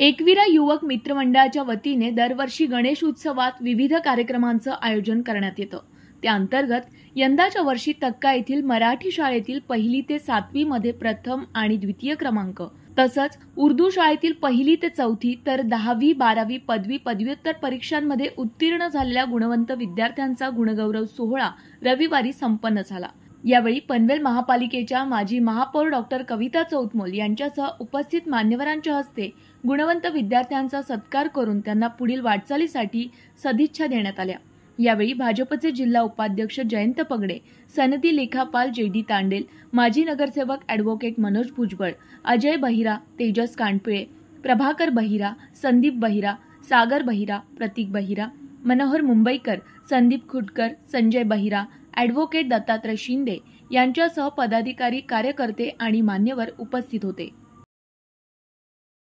एकविरा युवक मित्रमंडळाच्या वतीने दरवर्षी गणेश उत्सवात विविध कार्यक्रमांचं आयोजन करण्यात येतं त्याअंतर्गत यंदाच्या वर्षी तक्का येथील मराठी शाळेतील पहिली ते सातवी मध्ये प्रथम आणि द्वितीय क्रमांक तसंच उर्दू शाळेतील पहिली ते चौथी तर दहावी बारावी पदवी पदव्युत्तर परीक्षांमध्ये उत्तीर्ण झालेल्या गुणवंत विद्यार्थ्यांचा गुणगौरव सोहळा रविवारी संपन्न झाला यावेळी पनवेल महापालिकेच्या माजी महापौर डॉक्टर कविता चौतमोल यांच्यासह उपस्थित मान्यवरांच्या हस्ते गुणवंत विद्यार्थ्यांचा सत्कार करून त्यांना पुढील वाटचालीसाठी सदिच्छा देण्यात आल्या यावेळी भाजपचे जिल्हा उपाध्यक्ष जयंत पगडे सनदी लेखापाल जे डी तांडेल माजी नगरसेवक ॲडव्होकेट मनोज भुजबळ अजय बहिरा तेजस कांडपिळे प्रभाकर बहिरा संदीप बहिरा सागर बहिरा प्रतीक बहिरा मनोहर मुंबईकर संदीप खुटकर संजय बहिरा ॲडव्होकेट दत्तात्रय शिंदे यांच्यासह पदाधिकारी कार्यकर्ते आणि मान्यवर उपस्थित होते